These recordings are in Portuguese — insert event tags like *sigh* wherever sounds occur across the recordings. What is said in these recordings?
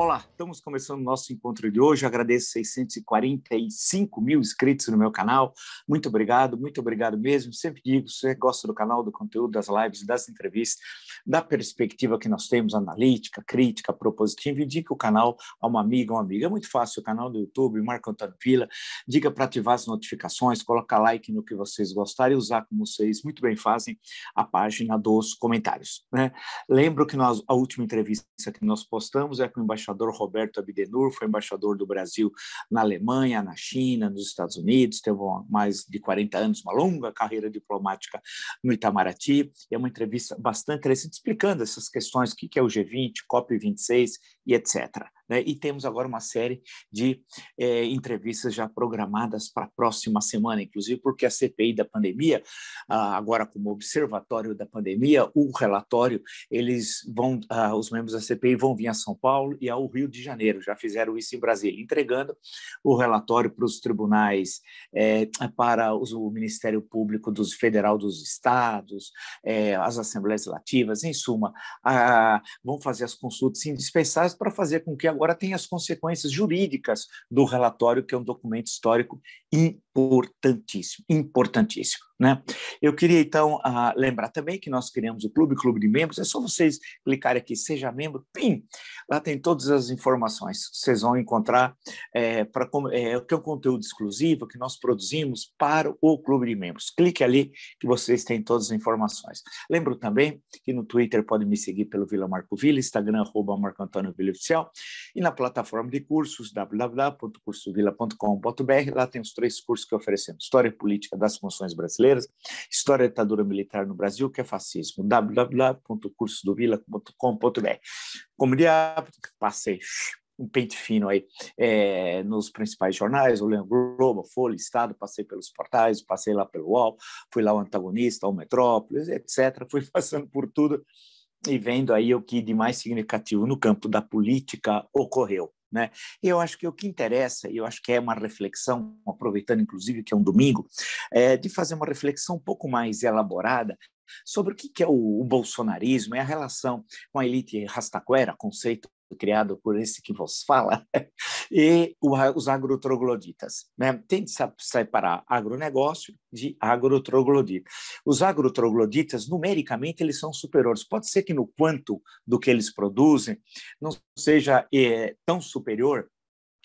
Olá, estamos começando o nosso encontro de hoje. agradeço 645 mil inscritos no meu canal. Muito obrigado, muito obrigado mesmo. Sempre digo, se você gosta do canal, do conteúdo, das lives, das entrevistas, da perspectiva que nós temos, analítica, crítica, propositiva, indique o canal a uma amiga, uma amiga. É muito fácil o canal do YouTube, Marco Antônio Vila. Diga para ativar as notificações, coloca like no que vocês gostarem e usar como vocês muito bem fazem a página dos comentários. Né? Lembro que nós, a última entrevista que nós postamos é com o embaixador embaixador Roberto Abdenur foi embaixador do Brasil na Alemanha, na China, nos Estados Unidos, teve mais de 40 anos, uma longa carreira diplomática no Itamaraty. E é uma entrevista bastante interessante explicando essas questões, o que é o G20, COP26, e etc. Né? E temos agora uma série de é, entrevistas já programadas para a próxima semana, inclusive porque a CPI da pandemia, ah, agora como observatório da pandemia, o relatório, eles vão, ah, os membros da CPI vão vir a São Paulo e ao Rio de Janeiro, já fizeram isso em Brasília, entregando o relatório para os tribunais, é, para os, o Ministério Público dos Federal dos Estados, é, as Assembleias Legislativas, em suma, ah, vão fazer as consultas indispensáveis para fazer com que agora tenha as consequências jurídicas do relatório, que é um documento histórico e importantíssimo, importantíssimo. Né? Eu queria, então, ah, lembrar também que nós criamos o clube, clube de membros. É só vocês clicarem aqui, seja membro, pim! Lá tem todas as informações. Vocês vão encontrar é, para é, o que é um conteúdo exclusivo que nós produzimos para o clube de membros. Clique ali que vocês têm todas as informações. Lembro também que no Twitter podem me seguir pelo Vila Marco Vila, Instagram, arroba Marco Antônio Vila Oficial, e na plataforma de cursos, www.cursovila.com.br. Lá tem os três cursos que oferecemos. História política das funções brasileiras, história da ditadura militar no Brasil, que é fascismo. www.cursodovila.com.br. Como diabo, passei um pente fino aí é, nos principais jornais, o leio Globo, Folha, Estado, passei pelos portais, passei lá pelo UOL, fui lá o Antagonista, o Metrópolis, etc. *laughs* Fui passando por tudo e vendo aí o que de mais significativo no campo da política ocorreu. Né? Eu acho que o que interessa, e eu acho que é uma reflexão, aproveitando inclusive que é um domingo, é de fazer uma reflexão um pouco mais elaborada sobre o que é o, o bolsonarismo e é a relação com a elite rastaquera, conceito criado por esse que vos fala, *laughs* e os agrotrogloditas. Né? Tem que separar agronegócio de agrotroglodita. Os agrotrogloditas, numericamente, eles são superiores. Pode ser que no quanto do que eles produzem não seja é, tão superior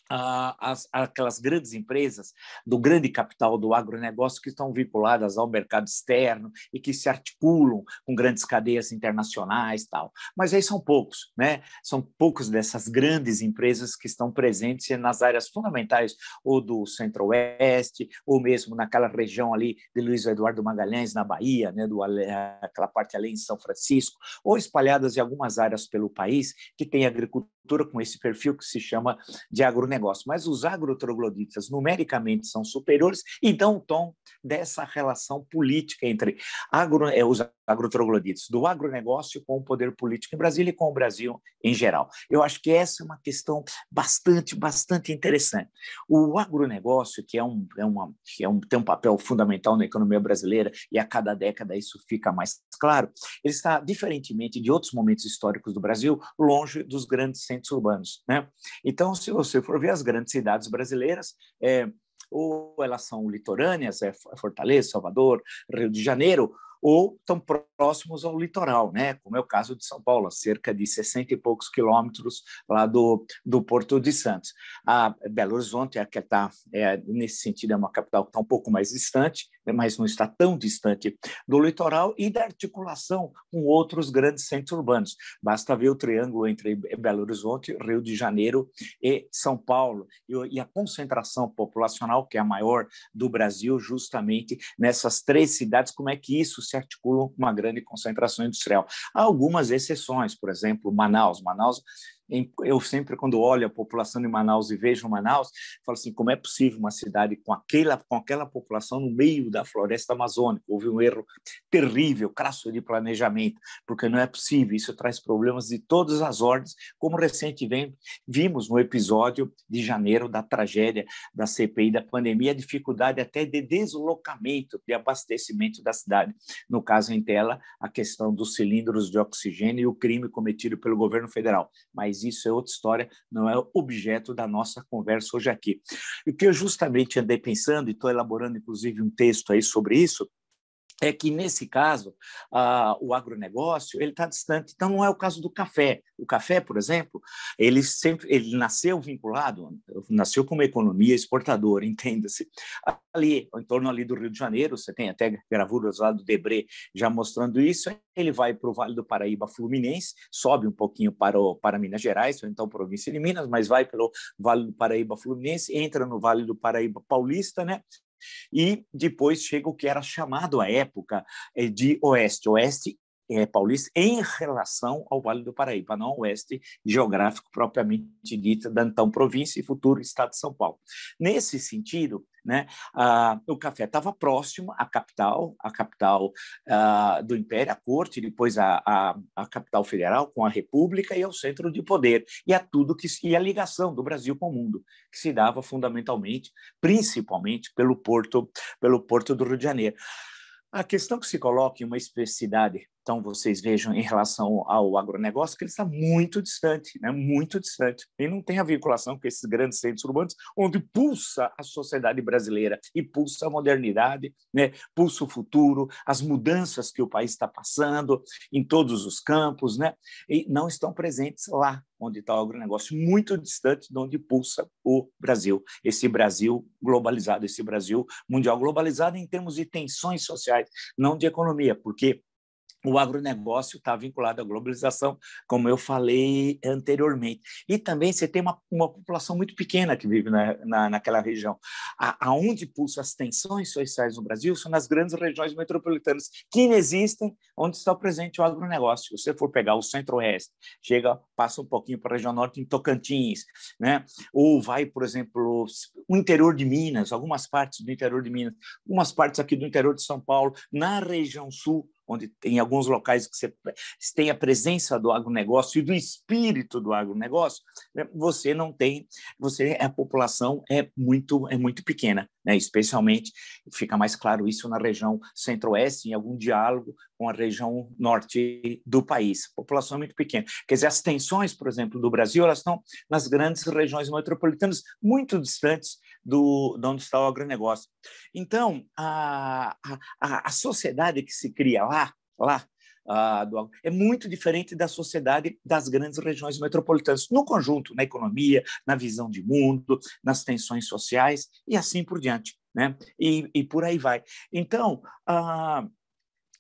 as, aquelas grandes empresas do grande capital do agronegócio que estão vinculadas ao mercado externo e que se articulam com grandes cadeias internacionais tal. Mas aí são poucos, né? São poucos dessas grandes empresas que estão presentes nas áreas fundamentais ou do Centro-Oeste ou mesmo naquela região ali de Luiz Eduardo Magalhães na Bahia, né? Do aquela parte além de São Francisco ou espalhadas em algumas áreas pelo país que tem agricultura com esse perfil que se chama de agronegócio negócio, mas os agrotrogloditas numericamente são superiores e dão tom dessa relação política entre agro, eh, os agrotrogloditas, do agronegócio com o poder político em Brasília e com o Brasil em geral. Eu acho que essa é uma questão bastante, bastante interessante. O agronegócio, que, é um, é uma, que é um, tem um papel fundamental na economia brasileira e a cada década isso fica mais claro, ele está, diferentemente de outros momentos históricos do Brasil, longe dos grandes centros urbanos. Né? Então, se você for ver as grandes cidades brasileiras, é, ou elas são litorâneas, é Fortaleza, Salvador, Rio de Janeiro, ou tão próximos ao litoral, né? como é o caso de São Paulo, cerca de 60 e poucos quilômetros lá do, do Porto de Santos. A Belo Horizonte é que está, é, nesse sentido, é uma capital que está um pouco mais distante, né? mas não está tão distante do litoral e da articulação com outros grandes centros urbanos. Basta ver o triângulo entre Belo Horizonte, Rio de Janeiro e São Paulo, e, e a concentração populacional, que é a maior do Brasil, justamente nessas três cidades, como é que isso se se articulam uma grande concentração industrial. Há algumas exceções, por exemplo, Manaus. Manaus eu sempre, quando olho a população de Manaus e vejo Manaus, falo assim: como é possível uma cidade com aquela, com aquela população no meio da floresta amazônica? Houve um erro terrível, crasso de planejamento, porque não é possível. Isso traz problemas de todas as ordens, como recentemente vimos no episódio de janeiro da tragédia da CPI da pandemia, a dificuldade até de deslocamento, de abastecimento da cidade. No caso em tela, a questão dos cilindros de oxigênio e o crime cometido pelo governo federal. Mas mas isso é outra história, não é objeto da nossa conversa hoje aqui. E o que eu justamente andei pensando, e estou elaborando inclusive um texto aí sobre isso, é que, nesse caso, ah, o agronegócio ele está distante. Então, não é o caso do café. O café, por exemplo, ele sempre ele nasceu vinculado, nasceu como economia exportadora, *laughs* entenda-se. Ali, em torno ali do Rio de Janeiro, você tem até gravuras lá do Debré já mostrando isso. Ele vai para o Vale do Paraíba Fluminense, sobe um pouquinho para, o, para Minas Gerais, ou então província de Minas, mas vai pelo Vale do Paraíba Fluminense, entra no Vale do Paraíba Paulista, né? E depois chega o que era chamado à época eh, de Oeste. Oeste é, paulista em relação ao Vale do Paraíba, não oeste geográfico propriamente dito da então província e futuro estado de São Paulo. Nesse sentido, né? Ah, o café estava próximo à capital, à capital ah, do Império, à corte, depois à, capital federal, com a República e ao centro de poder, e a tudo que e a ligação do Brasil com o mundo, que se dava fundamentalmente, principalmente pelo porto, pelo porto do Rio de Janeiro. A questão que se coloca em uma especificidade então, vocês vejam em relação ao agronegócio que ele está muito distante, né? muito distante. E não tem a vinculação com esses grandes centros urbanos, onde pulsa a sociedade brasileira e pulsa a modernidade, né? pulsa o futuro, as mudanças que o país está passando em todos os campos, né? e não estão presentes lá onde está o agronegócio, muito distante de onde pulsa o Brasil, esse Brasil globalizado, esse Brasil mundial globalizado em termos de tensões sociais, não de economia, porque o agronegócio está vinculado à globalização, como eu falei anteriormente. E também você tem uma, uma população muito pequena que vive na, na, naquela região. A, aonde pulsam as tensões sociais no Brasil são nas grandes regiões metropolitanas que inexistem, onde está presente o agronegócio. Se você for pegar o centro-oeste, chega, passa um pouquinho para a região norte, em Tocantins, né? ou vai, por exemplo, o interior de Minas, algumas partes do interior de Minas, algumas partes aqui do interior de São Paulo, na região sul, onde em alguns locais que você tem a presença do agronegócio e do espírito do agronegócio, né, você não tem, você a população é muito é muito pequena, né? Especialmente fica mais claro isso na região centro-oeste, em algum diálogo com a região norte do país. A população é muito pequena. Quer dizer, as tensões, por exemplo, do Brasil, elas estão nas grandes regiões metropolitanas, muito distantes do, de onde está o agronegócio. Então, a, a, a sociedade que se cria lá, lá do, é muito diferente da sociedade das grandes regiões metropolitanas, no conjunto, na economia, na visão de mundo, nas tensões sociais e assim por diante. Né? E, e por aí vai. Então, ah,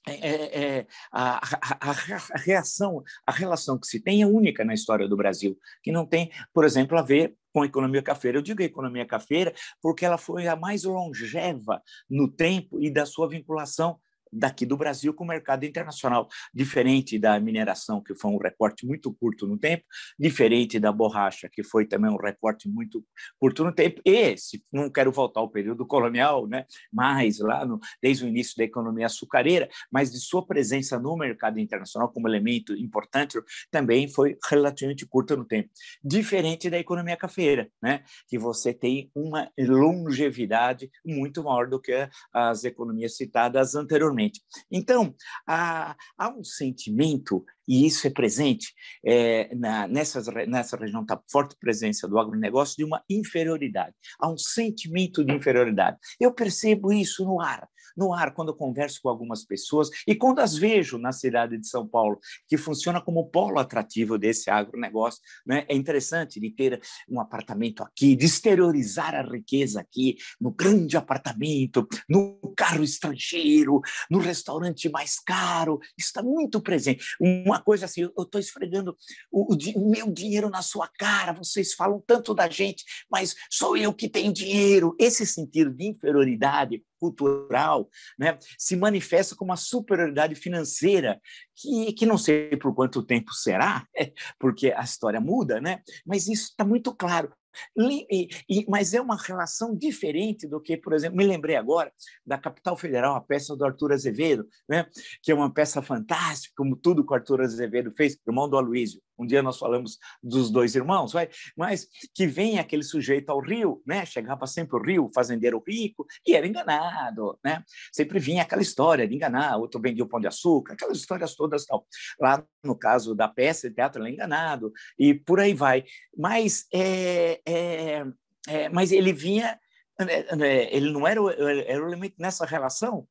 é, é, é a, a, a, reação, a relação que se tem é única na história do Brasil, que não tem, por exemplo, a ver com a economia cafeira. Eu digo a economia cafeira porque ela foi a mais longeva no tempo e da sua vinculação daqui do Brasil com o mercado internacional, diferente da mineração, que foi um recorte muito curto no tempo, diferente da borracha, que foi também um recorte muito curto no tempo, e, se não quero voltar ao período colonial, né, mais lá, no, desde o início da economia açucareira, mas de sua presença no mercado internacional como elemento importante, também foi relativamente curta no tempo. Diferente da economia cafeira, né, que você tem uma longevidade muito maior do que as economias citadas anteriormente. Então, há, há um sentimento, e isso é presente é, na, nessas, nessa região, está forte presença do agronegócio, de uma inferioridade. Há um sentimento de inferioridade. Eu percebo isso no ar, no ar, quando eu converso com algumas pessoas e quando as vejo na cidade de São Paulo, que funciona como polo atrativo desse agronegócio. Né? É interessante de ter um apartamento aqui, de exteriorizar a riqueza aqui, no grande apartamento, no carro estrangeiro, no restaurante mais caro, está muito presente. Uma coisa assim, eu estou esfregando o, o, meu dinheiro na sua cara, vocês falam tanto da gente, mas sou eu que tenho dinheiro. Esse sentido de inferioridade cultural né, se manifesta como uma superioridade financeira, que, que não sei por quanto tempo será, *laughs* porque a história muda, né? mas isso está muito claro. E, e, mas é uma relação diferente do que, por exemplo, me lembrei agora da Capital Federal, a peça do Arthur Azevedo, né? que é uma peça fantástica, como tudo que o Arthur Azevedo fez, irmão do Aloysio. Um dia nós falamos dos dois irmãos, vai? mas que vem aquele sujeito ao rio, né? chegava sempre o rio, fazendeiro rico, e era enganado. Né? Sempre vinha aquela história de enganar, outro vendia o pão de açúcar, aquelas histórias todas tal. Lá, no caso da peça de teatro, ele é enganado, e por aí vai. Mas, é, é, é mas ele vinha, né, né, ele não era, era o elemento nessa relação,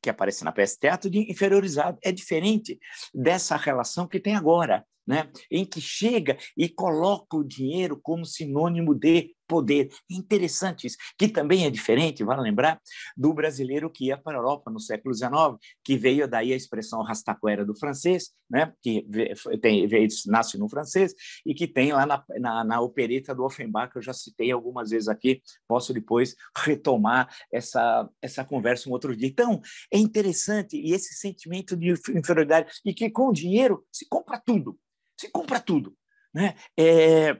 que aparece na peça de teatro de inferiorizado. É diferente dessa relação que tem agora, né? em que chega e coloca o dinheiro como sinônimo de poder. É interessante isso, que também é diferente, vale lembrar, do brasileiro que ia para a Europa no século XIX, que veio daí a expressão rastaquera do francês, né? que tem, nasce no francês, e que tem lá na, na, na opereta do Offenbach, que eu já citei algumas vezes aqui, posso depois retomar essa, essa conversa um outro dia. Então, é interessante, e esse sentimento de inferioridade, e que com o dinheiro se compra tudo, se compra tudo. Né? É,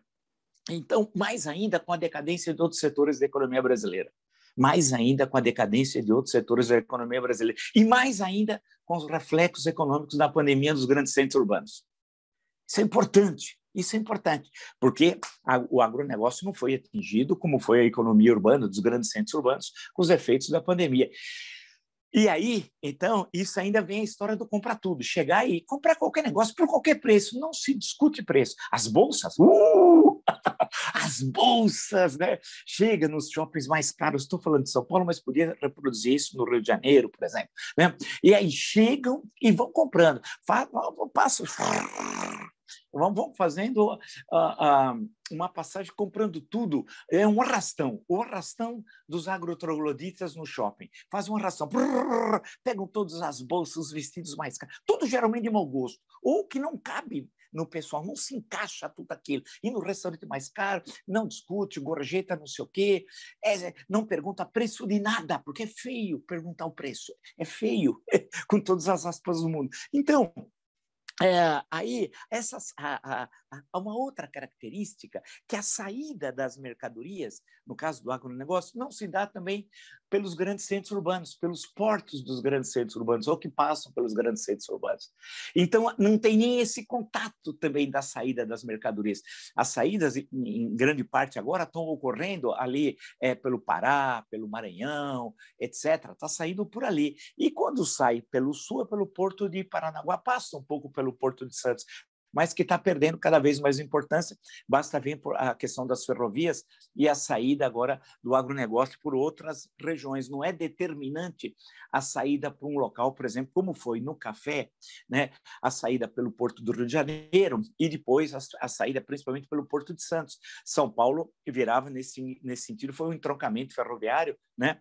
então, mais ainda com a decadência de outros setores da economia brasileira. Mais ainda com a decadência de outros setores da economia brasileira. E mais ainda com os reflexos econômicos da pandemia dos grandes centros urbanos. Isso é importante. Isso é importante, porque a, o agronegócio não foi atingido como foi a economia urbana dos grandes centros urbanos com os efeitos da pandemia. E aí, então, isso ainda vem a história do comprar tudo, chegar e comprar qualquer negócio por qualquer preço, não se discute preço. As bolsas, uh! *laughs* as bolsas, né? Chega nos shoppings mais caros, estou falando de São Paulo, mas podia reproduzir isso no Rio de Janeiro, por exemplo, né? E aí chegam e vão comprando, passam Vamos, vamos fazendo uh, uh, uma passagem comprando tudo. É um arrastão, o arrastão dos agrotrogloditas no shopping. Faz um arrastão, brrr, pegam todas as bolsas, os vestidos mais caros, tudo geralmente de mau gosto, ou que não cabe no pessoal, não se encaixa tudo aquilo. E no restaurante mais caro, não discute, gorjeta, não sei o quê, é, é não pergunta preço de nada, porque é feio perguntar o preço, é feio, *laughs* com todas as aspas do mundo. Então, é, aí, essa, a, a, a, uma outra característica que a saída das mercadorias, no caso do agronegócio, não se dá também pelos grandes centros urbanos, pelos portos dos grandes centros urbanos, ou que passam pelos grandes centros urbanos. Então, não tem nem esse contato também da saída das mercadorias. As saídas, em grande parte agora, estão ocorrendo ali é, pelo Pará, pelo Maranhão, etc. Está saindo por ali. E quando sai pelo sul, é pelo porto de Paranaguá, passa um pouco pelo porto de Santos, mas que está perdendo cada vez mais importância. Basta ver a questão das ferrovias e a saída agora do agronegócio por outras regiões. Não é determinante a saída para um local, por exemplo, como foi no café, né? a saída pelo Porto do Rio de Janeiro e depois a, a saída principalmente pelo Porto de Santos. São Paulo virava nesse, nesse sentido, foi um entroncamento ferroviário, né?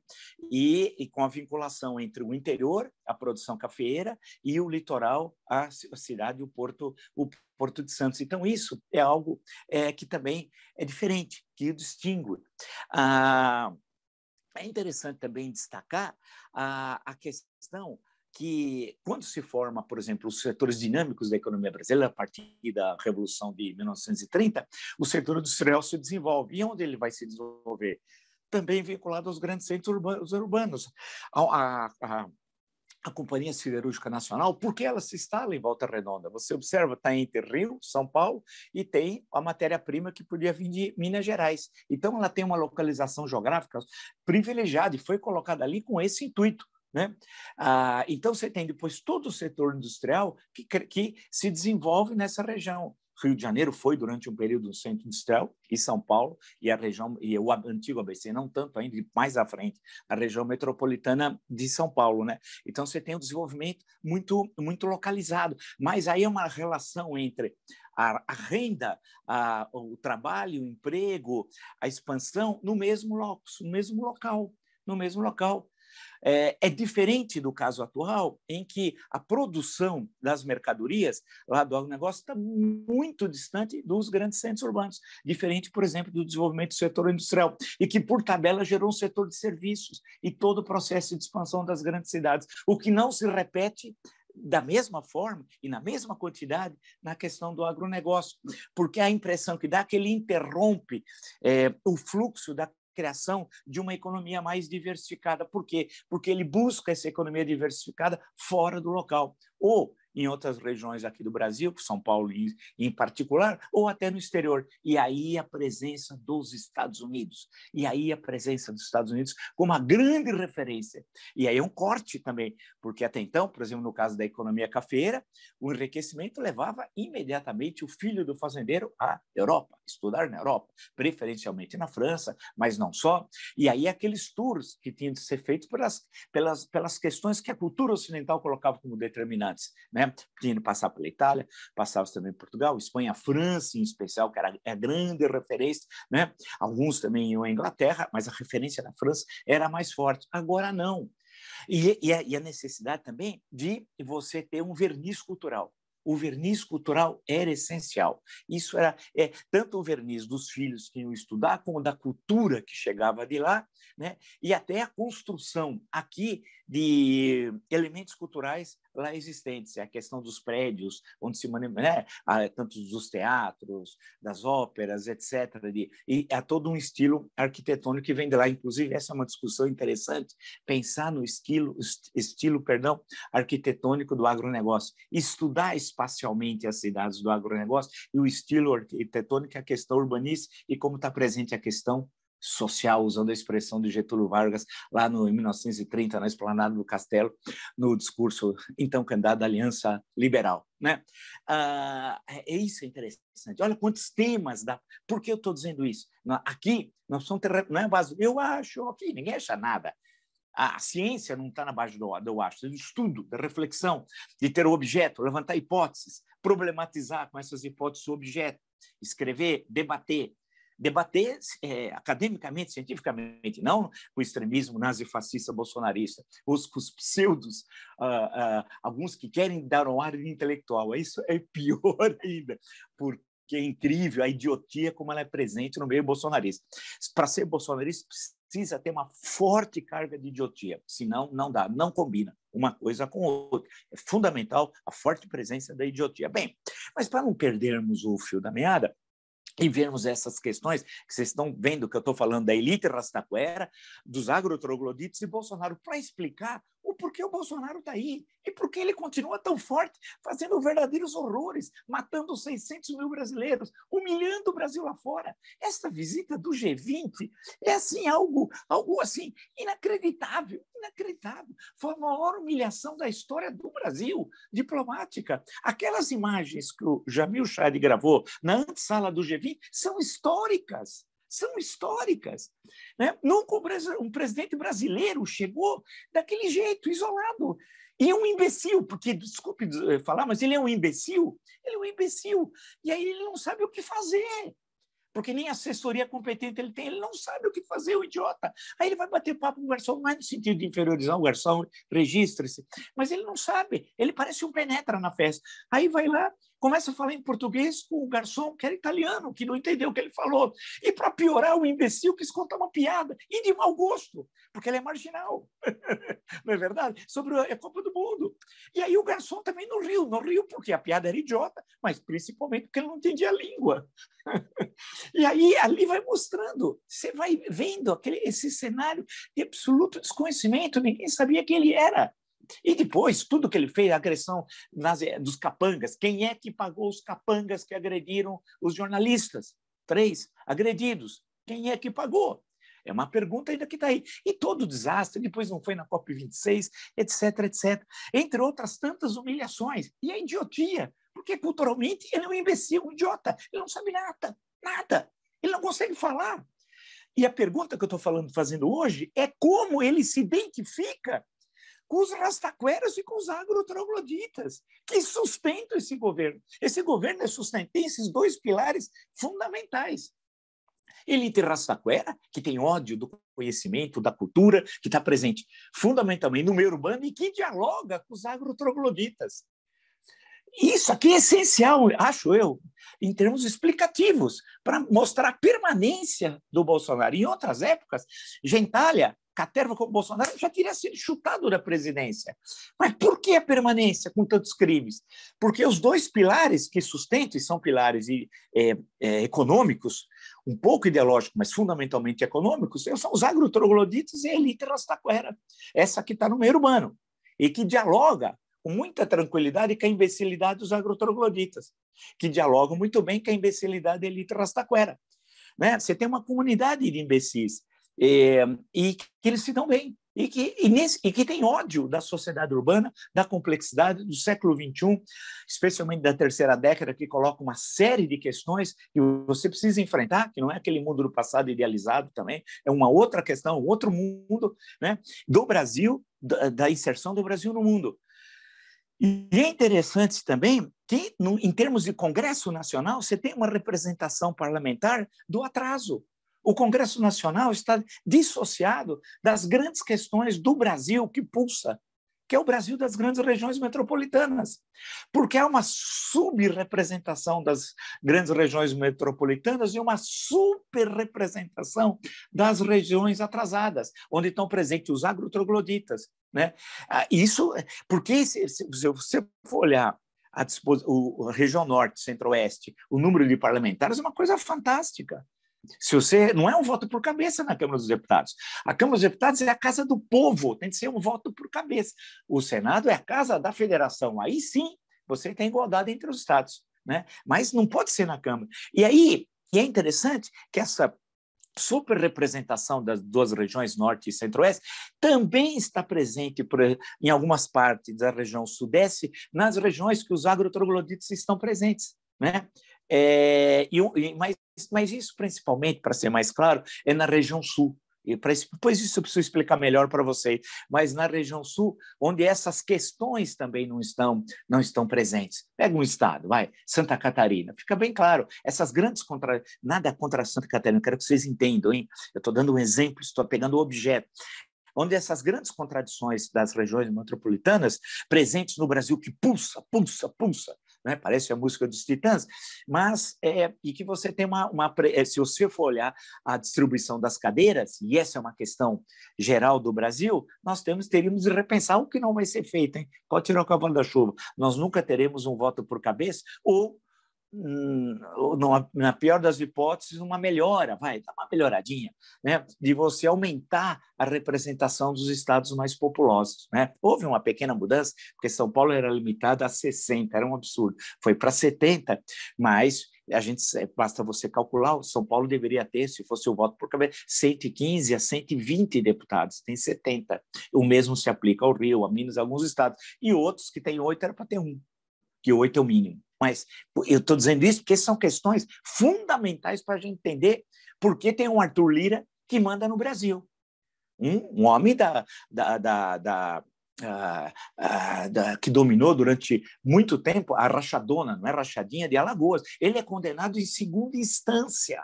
e, e com a vinculação entre o interior a produção cafeeira e o litoral, a cidade, o porto, o Porto de Santos. Então isso é algo é, que também é diferente, que o distingue. Ah, é interessante também destacar a, a questão que quando se forma, por exemplo, os setores dinâmicos da economia brasileira a partir da Revolução de 1930, o setor industrial se desenvolve. E onde ele vai se desenvolver? Também vinculado aos grandes centros urbanos. A, a, a Companhia Siderúrgica Nacional, porque ela se instala em Volta Redonda. Você observa, está entre Rio, São Paulo, e tem a matéria-prima que podia vir de Minas Gerais. Então, ela tem uma localização geográfica privilegiada e foi colocada ali com esse intuito. Né? Ah, então, você tem depois todo o setor industrial que, que se desenvolve nessa região. Rio de Janeiro foi durante um período um centro industrial e São Paulo e a região e o antigo ABC não tanto ainda mais à frente a região metropolitana de São Paulo, né? Então você tem um desenvolvimento muito muito localizado, mas aí é uma relação entre a, a renda, a, o trabalho, o emprego, a expansão no mesmo locus, no mesmo local, no mesmo local. É, é, diferente do caso atual, em que a produção das mercadorias lá do agronegócio está muito distante dos grandes centros urbanos, diferente, por exemplo, do desenvolvimento do setor industrial, e que, por tabela, gerou um setor de serviços e todo o processo de expansão das grandes cidades, o que não se repete da mesma forma e na mesma quantidade na questão do agronegócio, porque a impressão que dá é que ele interrompe é, o fluxo da criação de uma economia mais diversificada. Por quê? Porque ele busca essa economia diversificada fora do local. Ou em outras regiões aqui do Brasil, São Paulo em, em particular, ou até no exterior. E aí a presença dos Estados Unidos. E aí a presença dos Estados Unidos como uma grande referência. E aí é um corte também, porque até então, por exemplo, no caso da economia cafeira, o enriquecimento levava imediatamente o filho do fazendeiro à Europa, estudar na Europa, preferencialmente na França, mas não só. E aí aqueles tours que tinham de ser feitos pelas, pelas, pelas questões que a cultura ocidental colocava como determinantes, né? né? passar pela Itália, passava também por Portugal, Espanha, França em especial, que era a grande referência, né? Alguns também iam à Inglaterra, mas a referência da França era mais forte. Agora não. E, e, a, é, e a é necessidade também de você ter um verniz cultural o verniz cultural era essencial. Isso era é, tanto o verniz dos filhos que iam estudar, como da cultura que chegava de lá, né? e até a construção aqui de elementos culturais lá existentes. É a questão dos prédios, onde se né, tanto dos teatros, das óperas, etc. De, e há é todo um estilo arquitetônico que vem de lá. Inclusive, essa é uma discussão interessante, pensar no estilo, estilo perdão, arquitetônico do agronegócio, estudar espacialmente as cidades do agronegócio e o estilo arquitetônico, a questão urbanística e como está presente a questão social, usando a expressão de Getúlio Vargas, lá no, em 1930, na esplanada do Castelo, no discurso então candidato da Aliança Liberal. Né? Ah, é isso é interessante. Olha quantos temas dá. Por que eu estou dizendo isso? Aqui nós somos ter... não é base. Eu acho, aqui ninguém acha nada. A ciência não está na base do, do acho, do estudo, da reflexão, de ter o objeto, levantar hipóteses, problematizar com essas hipóteses o objeto, escrever, debater, debater é, academicamente, cientificamente, não o extremismo nazifascista bolsonarista, os, os pseudos, uh, uh, alguns que querem dar um ar intelectual. Isso é pior *laughs* ainda, porque é incrível a idiotia como ela é presente no meio bolsonarista. Para ser bolsonarista precisa ter uma forte carga de idiotia, senão não dá, não combina uma coisa com outra. É fundamental a forte presença da idiotia. Bem, mas para não perdermos o fio da meada, e vermos essas questões que vocês estão vendo que eu estou falando da elite rastaquera, dos agrotrogloditos e Bolsonaro, para explicar o porquê o Bolsonaro está aí e por que ele continua tão forte, fazendo verdadeiros horrores, matando 600 mil brasileiros, humilhando o Brasil lá fora. Essa visita do G20 é assim algo, algo assim inacreditável, inacreditável. Foi a maior humilhação da história do Brasil diplomática. Aquelas imagens que o Jamil Chari gravou na antessala do G20 são históricas são históricas. Né? Nunca um presidente brasileiro chegou daquele jeito, isolado. E um imbecil, porque, desculpe eh, falar, mas ele é um imbecil. Ele é um imbecil. E aí ele não sabe o que fazer. Porque nem assessoria competente ele tem, ele não sabe o que fazer, o idiota. Aí ele vai bater papo com o garçom, mais no sentido de inferiorizar o garçom, registre-se. Mas ele não sabe, ele parece um penetra na festa. Aí vai lá, começa a falar em português com o garçom que era italiano, que não entendeu o que ele falou. E para piorar, o imbecil quis contar uma piada, e de mau gosto, porque ele é marginal, *laughs* não é verdade? Sobre a Copa do Mundo. E aí o garçom também não riu, não riu porque a piada era idiota, mas principalmente porque ele não entendia a língua. *laughs* e aí ali vai mostrando, você vai vendo aquele, esse cenário de absoluto desconhecimento, ninguém sabia quem ele era. E depois, tudo que ele fez, a agressão nas, eh, dos capangas. Quem é que pagou os capangas que agrediram os jornalistas? Três agredidos. Quem é que pagou? É uma pergunta ainda que está aí. E todo o desastre, depois não foi na COP26, etc, etc. Entre outras tantas humilhações. E a idiotia, porque culturalmente ele é um imbecil, um idiota. Ele não sabe nada, nada. Ele não consegue falar. E a pergunta que eu estou fazendo hoje é como ele se identifica com os rastaqueras e com os agrotrogloditas, que sustentam esse governo. Esse governo é tem esses dois pilares fundamentais. Elite rastaquera, que tem ódio do conhecimento, da cultura, que está presente fundamentalmente no meio urbano e que dialoga com os agrotrogloditas. Isso aqui é essencial, acho eu, em termos explicativos, para mostrar a permanência do Bolsonaro. Em outras épocas, Gentalha Caterva com o Bolsonaro já teria sido chutado da presidência. Mas por que a permanência com tantos crimes? Porque os dois pilares que sustentam, e são pilares é, é, econômicos, um pouco ideológicos, mas fundamentalmente econômicos, são os agrotrogloditas e a elite rastaquera, essa que está no meio urbano, e que dialoga com muita tranquilidade com a imbecilidade dos agrotrogloditas, que dialogam muito bem com a imbecilidade da elite rastaquera. Né? Você tem uma comunidade de imbecis é, e que eles se dão bem. E que, e, nesse, e que tem ódio da sociedade urbana, da complexidade do século XXI, especialmente da terceira década, que coloca uma série de questões que você precisa enfrentar, que não é aquele mundo do passado idealizado também, é uma outra questão, outro mundo né, do Brasil, da, da inserção do Brasil no mundo. E é interessante também que, no, em termos de Congresso Nacional, você tem uma representação parlamentar do atraso. O Congresso Nacional está dissociado das grandes questões do Brasil que pulsa, que é o Brasil das grandes regiões metropolitanas, porque há uma subrepresentação das grandes regiões metropolitanas e uma superrepresentação das regiões atrasadas, onde estão presentes os agrotrogloditas. Né? Ah, isso, porque se, se você for olhar a, o, a região norte, centro-oeste, o número de parlamentares é uma coisa fantástica. Se você não é um voto por cabeça na Câmara dos Deputados. A Câmara dos Deputados é a casa do povo, tem que ser um voto por cabeça. O Senado é a casa da federação. Aí sim, você tem igualdade entre os estados, né? Mas não pode ser na Câmara. E aí, e é interessante que essa super representação das duas regiões norte e centro-oeste também está presente por, em algumas partes da região sudeste nas regiões que os agrotrogloditos estão presentes, né? É, e, e, mais mas isso principalmente, para ser mais claro, é na região sul. E para depois isso eu preciso explicar melhor para vocês. Mas na região sul, onde essas questões também não estão não estão presentes. Pega um estado, vai, Santa Catarina. Fica bem claro, essas grandes contra nada contra Santa Catarina, quero que vocês entendam, hein? Eu estou dando um exemplo, estou pegando o objeto onde essas grandes contradições das regiões metropolitanas presentes no Brasil que pulsa, pulsa, pulsa, né? parece a música dos Titãs, mas é, e que você tem uma, uma é, se você for olhar a distribuição das cadeiras, e essa é uma questão geral do Brasil, nós temos teríamos de repensar o que não vai ser feito, hein? Pode tirar o cavalo da chuva. Nós nunca teremos um voto por cabeça ou Hum, na pior das hipóteses, uma melhora, vai, dá uma melhoradinha, né? De você aumentar a representação dos estados mais populosos, né? Houve uma pequena mudança, porque São Paulo era limitado a 60, era um absurdo. Foi para 70, mas a gente basta você calcular, São Paulo deveria ter, se fosse o voto por cabeça, 115 a 120 deputados, tem 70. O mesmo se aplica ao Rio, a Minas, a alguns estados, e outros que tem oito era para ter um, que oito é o mínimo. Mas eu estou dizendo isso porque são questões fundamentais para a gente entender por que tem um Arthur Lira que manda no Brasil. Um, um homem da, da, da, da ah, ah, da, que dominou durante muito tempo a rachadona, não é rachadinha de Alagoas. Ele é condenado em segunda instância.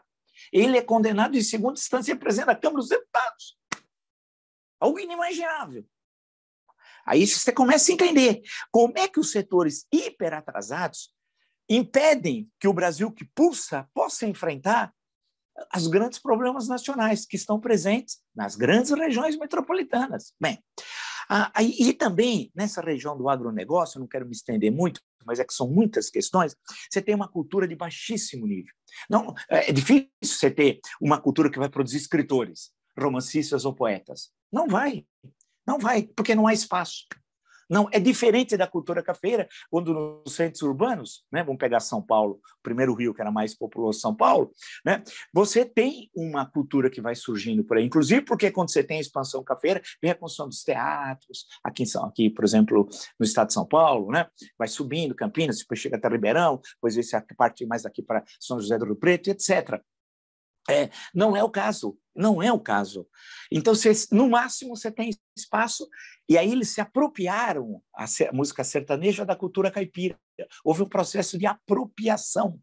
Ele é condenado em segunda instância e representa a Câmara dos Deputados. Algo é inimaginável. Aí você começa a entender como é que os setores hiperatrasados impedem que o Brasil que pulsa possa enfrentar os grandes problemas nacionais que estão presentes nas grandes regiões metropolitanas. Bem, a, a, e também nessa região do agronegócio, não quero me estender muito, mas é que são muitas questões, você tem uma cultura de baixíssimo nível. Não, é, é difícil você ter uma cultura que vai produzir escritores, romancistas ou poetas. Não vai, não vai, porque não há espaço. Não, é diferente da cultura cafeira, quando nos centros urbanos, né, vamos pegar São Paulo, o primeiro Rio, que era mais populoso, São Paulo, né, você tem uma cultura que vai surgindo por aí, inclusive porque quando você tem a expansão cafeira, vem a construção dos teatros, aqui, São, aqui por exemplo, no estado de São Paulo, né, vai subindo, Campinas, depois chega até Ribeirão, depois vê se a parte mais daqui para São José do Rio Preto, etc. É, não é o caso, não é o caso. Então, cê, no máximo, você tem espaço e aí eles se apropriaram a, música sertaneja da cultura caipira. Houve um processo de apropriação.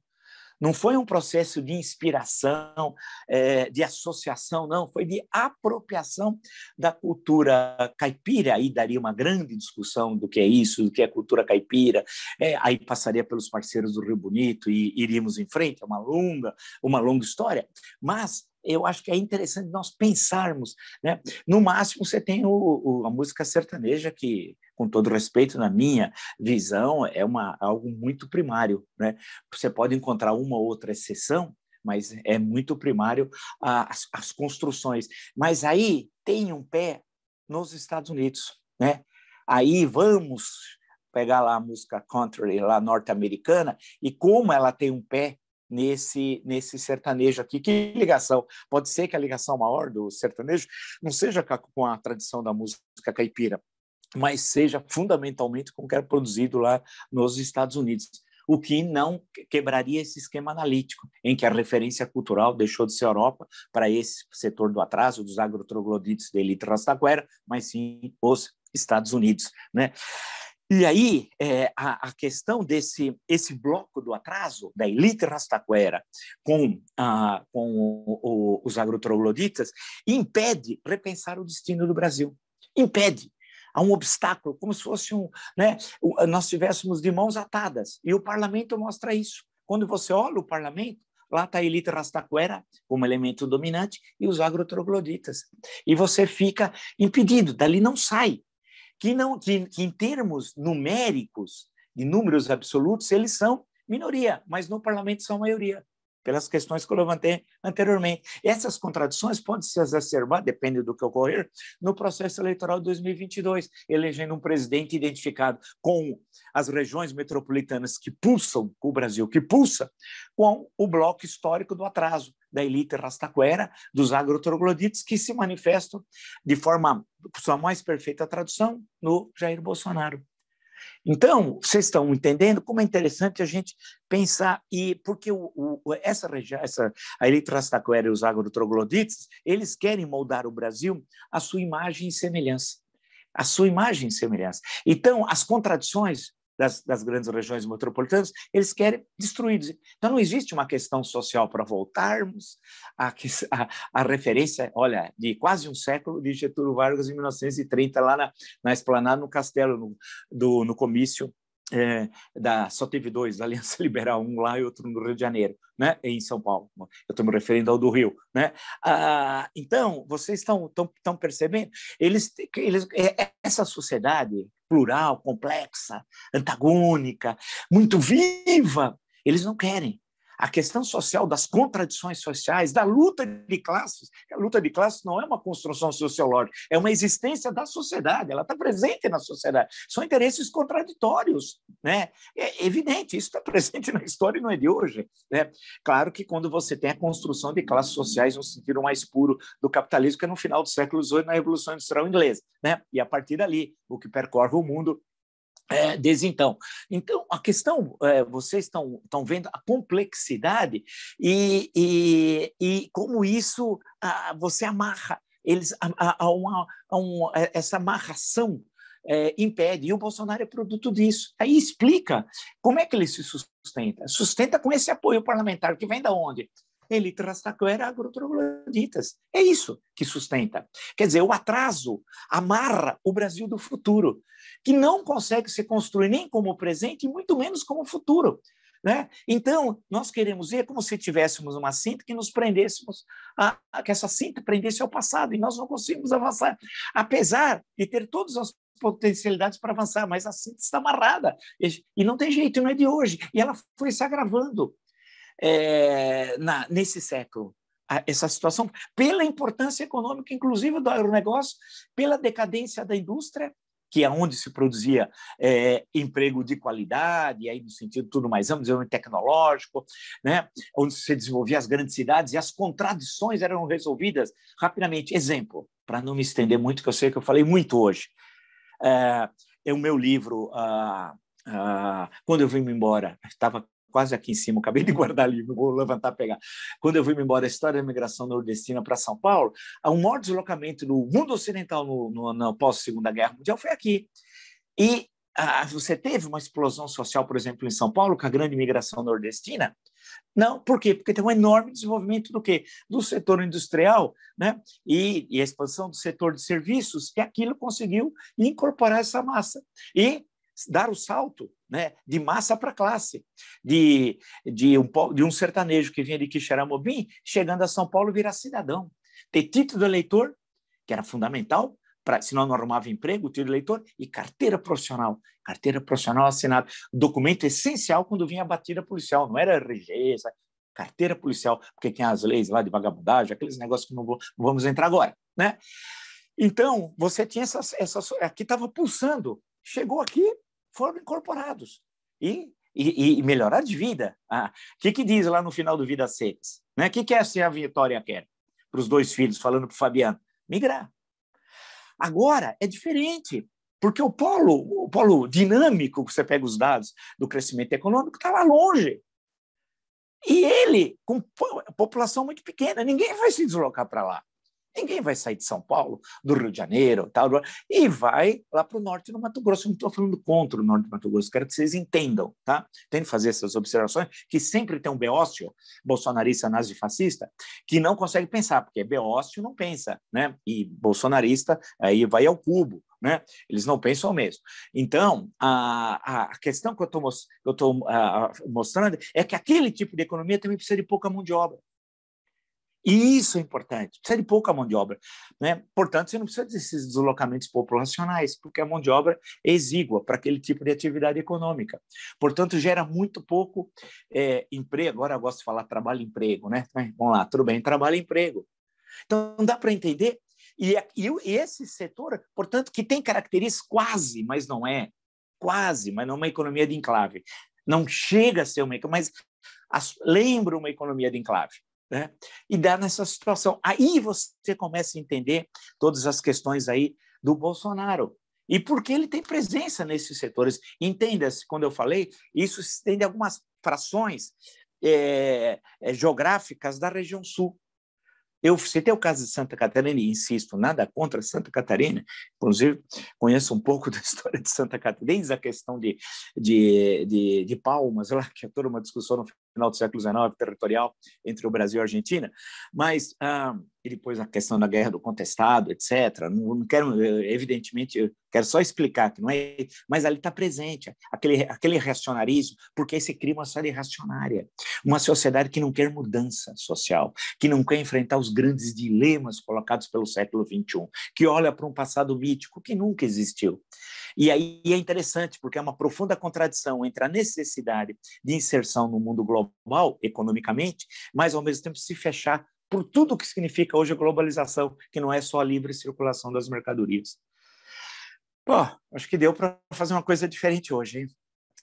Não foi um processo de inspiração, é, de associação, não. Foi de apropriação da cultura caipira. Aí daria uma grande discussão do que é isso, do que é cultura caipira. É, aí passaria pelos parceiros do Rio Bonito e iríamos em frente. É uma longa, uma longa história. Mas eu acho que é interessante nós pensarmos. Né? No máximo, você tem o, o, a música sertaneja, que, com todo respeito, na minha visão, é uma, algo muito primário. Né? Você pode encontrar uma ou outra exceção, mas é muito primário as, as construções. Mas aí tem um pé nos Estados Unidos. Né? Aí vamos pegar lá a música country lá norte-americana e como ela tem um pé nesse, nesse sertanejo aqui. Que ligação? Pode ser que a ligação maior do sertanejo não seja com a tradição da música caipira, mas seja fundamentalmente com o que era produzido lá nos Estados Unidos. O que não quebraria esse esquema analítico, em que a referência cultural deixou de ser Europa para esse setor do atraso, dos agrotroglodites da elite rastaquera, mas sim os Estados Unidos. Né? E aí, é, a, a, questão desse esse bloco do atraso da elite rastaquera com, a, com o, o, os agrotrogloditas impede repensar o destino do Brasil. Impede. Há um obstáculo, como se fosse um. Né, nós tivéssemos de mãos atadas. E o parlamento mostra isso. Quando você olha o parlamento, lá está a elite rastaquera como elemento dominante e os agrotrogloditas. E você fica impedido, dali não sai que, não, que, que em termos numéricos, de números absolutos, eles são minoria, mas no parlamento são maioria pelas questões que eu levantei anteriormente. Essas contradições podem se exacerbar, depende do que ocorrer, no processo eleitoral de 2022, elegendo um presidente identificado com as regiões metropolitanas que pulsam o Brasil, que pulsa, com o bloco histórico do atraso da elite rastaquera, dos agrotroglodites, que se manifestam de forma, sua mais perfeita tradução, no Jair Bolsonaro. Então, vocês estão entendendo como é interessante a gente pensar e porque o, o, essa região, essa a Eritrastaquera e os agrotroglodites, eles querem moldar o Brasil à sua imagem e semelhança. A sua imagem e semelhança. Então, as contradições das, das grandes regiões metropolitanas, eles querem destruir. Então, não existe uma questão social para voltarmos à, à, à, referência, olha, de quase um século de Getúlio Vargas em 1930, lá na, na esplanada, no castelo, no, do, no comício é, da, só teve dois, Aliança *laughs* Liberal, um lá e outro no Rio de Janeiro, né? em São Paulo. Eu estou me referindo ao do Rio. Né? Ah, então, vocês estão percebendo? Eles, eles, é, é, essa sociedade plural, complexa, antagônica, muito viva, eles não querem a questão social, das contradições sociais, da luta de classes. A luta de classes não é uma construção sociológica, é uma existência da sociedade, ela está presente na sociedade. São interesses contraditórios. Né? É evidente, isso está *laughs* presente na história e não é de hoje. Né? Claro que quando você tem a construção de classes sociais no sentido mais puro do capitalismo, que é no final do século XVIII, na Revolução Industrial Inglesa, né? e a partir dali, o que percorre o mundo é, desde então. Então, a questão, é, vocês estão vendo a complexidade e, e, e como isso a, você amarra eles a, a, uma, a é, essa amarração é, impede. E o Bolsonaro é produto disso. Aí explica como é que ele se sustenta. Sustenta com esse apoio parlamentar que vem da onde? ele trastaquera agrotrogloditas. É isso que sustenta. Quer dizer, o atraso amarra o Brasil do futuro, que não consegue se construir nem como presente e muito menos como futuro. Né? Então, nós queremos ver como se tivéssemos uma cinta que nos prendêssemos, a, a, que essa cinta prendesse ao passado, e nós não conseguimos avançar, apesar de ter todas as potencialidades para avançar, mas a cinta está amarrada, e, e não tem jeito, não é de hoje, e ela foi se agravando é, na, nesse século essa situação, pela importância econômica, inclusive, do agronegócio, pela decadência da indústria, que é onde se produzia é, emprego de qualidade, aí no sentido tudo mais amplo, desenvolvimento tecnológico, né, onde se desenvolvia as grandes cidades e as contradições eram resolvidas rapidamente. Exemplo, para não me estender muito, que eu sei que eu falei muito hoje, é, é o meu livro, ah, ah, quando eu vim embora, estava quase aqui em cima, acabei de *laughs* guardar ali, vou levantar pegar. Quando eu vim embora, a história da migração nordestina para São Paulo, o maior deslocamento do mundo ocidental no, no, no pós-segunda guerra mundial foi aqui. E ah, você teve uma explosão social, por exemplo, em São Paulo, com a grande migração nordestina? Não, por quê? Porque tem um enorme desenvolvimento do quê? Do setor industrial, né? E, e a expansão do setor de serviços, e aquilo conseguiu incorporar essa massa. E dar o salto né? de massa para classe, de, de, um, de um sertanejo que vinha de Quixeramobim, chegando a São Paulo, virar cidadão. Ter título de eleitor, que era fundamental, pra, senão não arrumava emprego, título de eleitor, e carteira profissional. Carteira profissional assinada. Documento essencial quando vinha a batida policial, não era RG, sabe? carteira policial, porque tinha as leis lá de vagabundagem, aqueles negócios que não, vou, não vamos entrar agora. Né? Então, você tinha essas. essas aqui estava pulsando. Chegou aqui, foram incorporados e, e, e melhorar de vida. O ah, que, que diz lá no final do vida Secas? O né? que, que essa é a Vitória quer para os dois filhos, falando para o Fabiano? Migrar. Agora é diferente, porque o polo, o polo dinâmico, que você pega os dados do crescimento econômico, está lá longe. E ele, com população muito pequena, ninguém vai se deslocar para lá. Ninguém vai sair de São Paulo, do Rio de Janeiro, tal, e vai lá para o norte do Mato Grosso. Eu não estou falando contra o norte do Mato Grosso, quero que vocês entendam, tá? Tem que fazer essas observações, que sempre tem um beócio bolsonarista nazifascista que não consegue pensar, porque beócio não pensa, né? E bolsonarista aí vai ao cubo, né? Eles não pensam mesmo. Então, a, a questão que eu estou ah, ah, mostrando é que aquele tipo de economia também precisa de pouca mão de obra. E isso é importante. Precisa de pouca mão de obra. Né? Portanto, você não precisa desses deslocamentos populacionais, porque a mão de obra é exígua para aquele tipo de atividade econômica. Portanto, gera muito pouco é, emprego. Agora eu gosto de falar trabalho-emprego, né? vamos lá, tudo bem, trabalho-emprego. Então, não dá para entender. E, e, e esse setor, portanto, que tem características quase, mas não é, quase, mas não é uma economia de enclave. Não chega a ser uma economia, mas as, lembra uma economia de enclave né? e dá nessa situação. Aí você começa a entender todas as questões aí do Bolsonaro. E porque ele tem presença nesses setores. Entenda-se, quando eu falei, isso se estende a algumas frações é, é, geográficas da região sul. Eu citei o caso de Santa Catarina, e insisto, nada contra Santa Catarina, inclusive conheço um pouco *laughs* da história de Santa Catarina, desde a questão de, de, de, de palmas, lá, que é toda uma discussão no final do século XIX, territorial entre o Brasil e a Argentina. Mas. Ah, e depois a questão da guerra do contestado, etc. Não, não quero, evidentemente, eu quero só explicar que não é, mas ali está presente aquele, aquele reacionarismo, porque se cria uma sociedade reacionária, uma sociedade que não quer mudança social, que não quer enfrentar os grandes dilemas colocados pelo século XXI, que olha para um passado mítico que nunca existiu. E aí é interessante, porque é uma profunda contradição entre a necessidade de inserção no mundo global, economicamente, mas ao mesmo tempo se fechar por tudo o que significa hoje a globalização, que não é só a livre circulação das mercadorias. Pô, acho que deu para fazer uma coisa diferente hoje, hein?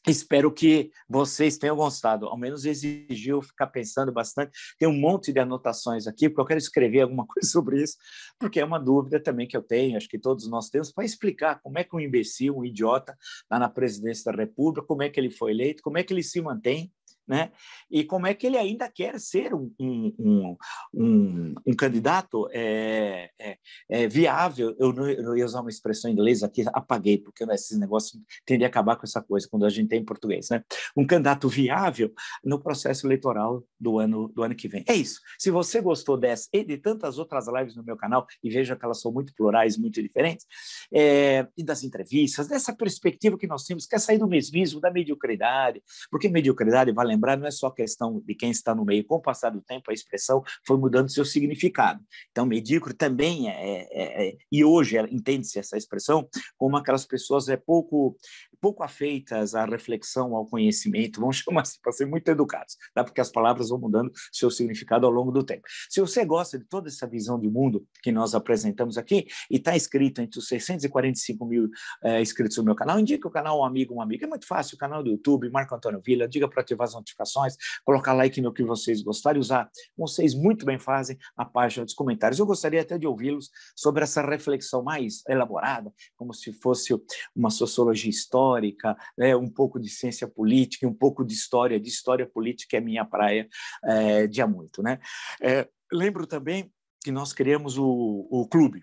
Espero que vocês tenham gostado. Ao menos exigiu ficar pensando bastante. Tem um monte de anotações aqui, porque eu quero escrever alguma *laughs* coisa sobre isso, porque é uma dúvida também que eu tenho, acho que todos nós temos, para explicar como é que um imbecil, um idiota, está na presidência da República, como é que ele foi eleito, como é que ele se mantém né? E como é que ele ainda quer ser um, um, um, um candidato é, é, é viável? Eu não, eu ia usar uma expressão em inglês aqui, apaguei, porque né, esses negócios tendem a acabar com essa coisa quando a gente tem em português, né? Um candidato viável no processo eleitoral do ano, do ano que vem. É isso. Se você gostou dessa e de tantas outras lives no meu canal, e veja que elas são muito plurais, muito diferentes, é, e das entrevistas, dessa perspectiva que nós temos, quer é sair do mesmismo, da mediocridade, porque mediocridade vale lembrar, não é só questão de quem está no meio. Com o passar do tempo, a expressão foi mudando seu significado. Então, medíocre também é, é, é e hoje entende-se essa expressão como aquelas pessoas é pouco pouco afeitas à reflexão, ao conhecimento, vamos *laughs* chamar assim, para ser muito educados, tá? porque as palavras vão mudando seu significado ao longo do tempo. Se você gosta de toda essa visão de mundo que nós apresentamos aqui, e está inscrito entre os 645 mil é, inscritos no meu canal, indique o canal um amigo, um amigo, é muito fácil, o canal do YouTube, Marco Antônio Vila, diga para ativar as notificações, colocar like no que vocês gostarem, usar, vocês muito bem fazem a página dos comentários. Eu gostaria até de ouvi-los sobre essa reflexão mais elaborada, como se fosse uma sociologia histórica, histórica, né, um pouco de ciência política, um pouco de história, de história política é minha praia é, de há muito. Né? É, lembro também que nós criamos o, o clube,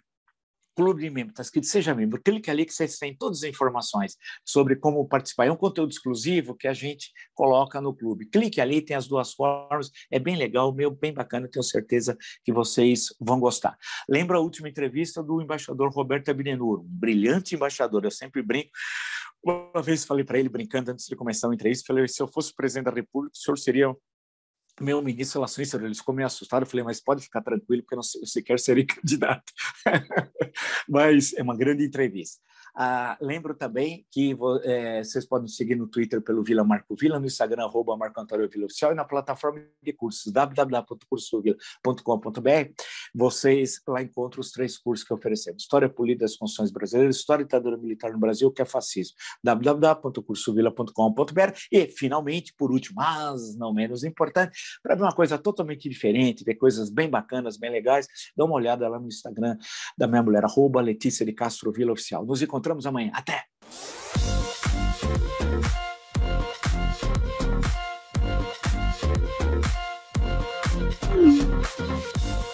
clube de membros está escrito seja membro, clique ali que vocês têm todas as informações sobre como participar. É um conteúdo exclusivo que a gente coloca no clube. Clique ali, tem as duas formas, é bem legal, meu, bem bacana, tenho certeza que vocês vão gostar. Lembra a última entrevista do embaixador Roberto Abinenur, um brilhante embaixador, eu sempre brinco, uma vez falei para ele, brincando, antes de começar a entrevista, falei, se eu fosse presidente da República, o senhor seria meu ministro de Relações Exteriores. Eles ficou meio assustado, eu falei, mas pode ficar tranquilo, porque eu, não, eu sequer serei *laughs* candidato. *laughs* mas é uma grande entrevista. Ah, lembro também que é, vocês podem seguir no Twitter pelo Vila Marco Vila, no Instagram, arroba Marco Antônio Vila Oficial, e na plataforma de cursos www.cursovila.com.br. Vocês lá encontram os três cursos que oferecemos: História Polida das Constituições Brasileiras, História e Ditadura Militar no Brasil, que é fascismo, www.cursovila.com.br. E, finalmente, por último, mas não menos importante, para ver uma coisa totalmente diferente, ver coisas bem bacanas, bem legais, dá uma olhada lá no Instagram da minha mulher, arroba Letícia de Castro Vila Oficial. Nos encontramos encontramos amanhã. Até! Hum.